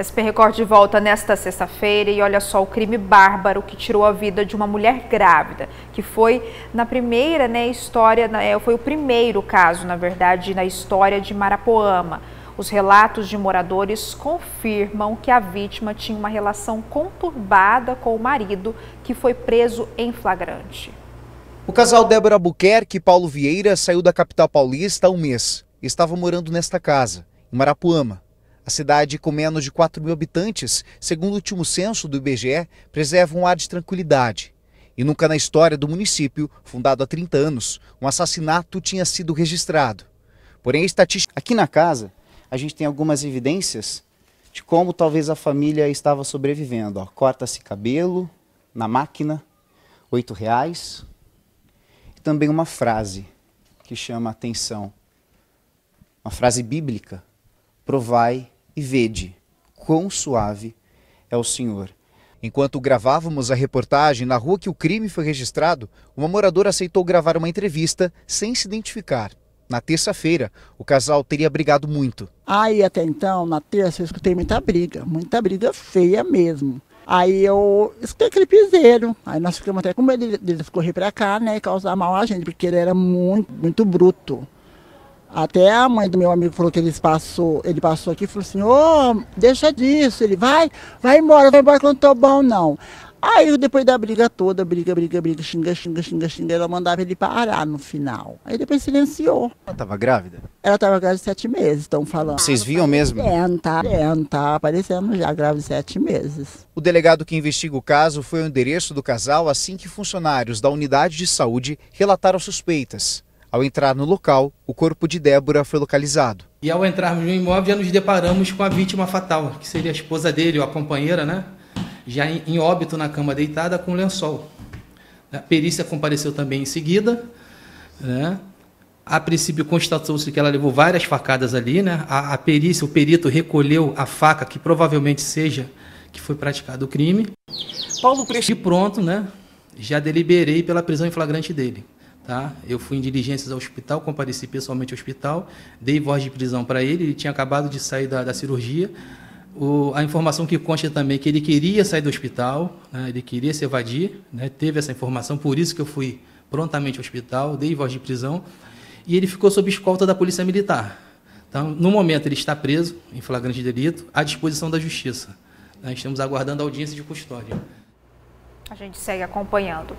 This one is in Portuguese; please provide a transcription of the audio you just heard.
SP Record de volta nesta sexta-feira e olha só o crime bárbaro que tirou a vida de uma mulher grávida, que foi na primeira né, história, é, foi o primeiro caso, na verdade, na história de Marapoama. Os relatos de moradores confirmam que a vítima tinha uma relação conturbada com o marido, que foi preso em flagrante. O casal Débora Buquerque e Paulo Vieira saiu da capital paulista há um mês. Estava morando nesta casa, em Marapuama, a cidade, com menos de 4 mil habitantes, segundo o último censo do IBGE, preserva um ar de tranquilidade. E nunca na história do município, fundado há 30 anos, um assassinato tinha sido registrado. Porém, estatística. Aqui na casa, a gente tem algumas evidências de como talvez a família estava sobrevivendo. Corta-se cabelo na máquina, oito reais. E também uma frase que chama a atenção. Uma frase bíblica. Provai e vede quão suave é o Senhor. Enquanto gravávamos a reportagem na rua que o crime foi registrado, uma moradora aceitou gravar uma entrevista sem se identificar. Na terça-feira, o casal teria brigado muito. Aí até então, na terça, eu escutei muita briga, muita briga feia mesmo. Aí eu escutei aquele piseiro. Aí nós ficamos até com medo de correr para cá, né? E causar mal a gente, porque ele era muito, muito bruto. Até a mãe do meu amigo falou que ele passou, ele passou aqui e falou assim, ô, oh, deixa disso, ele vai, vai embora, vai embora que eu não tô bom, não. Aí depois da briga toda, briga, briga, briga, xinga, xinga, xinga, xinga, ela mandava ele parar no final. Aí depois silenciou. Ela tava grávida? Ela tava grávida de sete meses, estão falando. Vocês viam mesmo? Não tá não tá aparecendo já, grávida de sete meses. O delegado que investiga o caso foi ao endereço do casal assim que funcionários da unidade de saúde relataram suspeitas. Ao entrar no local, o corpo de Débora foi localizado. E ao entrarmos no imóvel, já nos deparamos com a vítima fatal, que seria a esposa dele, ou a companheira, né? Já em óbito na cama deitada com lençol. A perícia compareceu também em seguida, né? A princípio constatou-se que ela levou várias facadas ali, né? A, a, perícia, o perito recolheu a faca que provavelmente seja que foi praticado o crime. Paulo Prest... E pronto, né? Já deliberei pela prisão em flagrante dele. Tá? Eu fui em diligências ao hospital, compareci pessoalmente ao hospital, dei voz de prisão para ele, ele tinha acabado de sair da, da cirurgia. O, a informação que consta também é que ele queria sair do hospital, né? ele queria se evadir, né? teve essa informação, por isso que eu fui prontamente ao hospital, dei voz de prisão, e ele ficou sob escolta da Polícia Militar. Então, no momento, ele está preso, em flagrante de delito, à disposição da Justiça. Nós estamos aguardando a audiência de custódia. A gente segue acompanhando.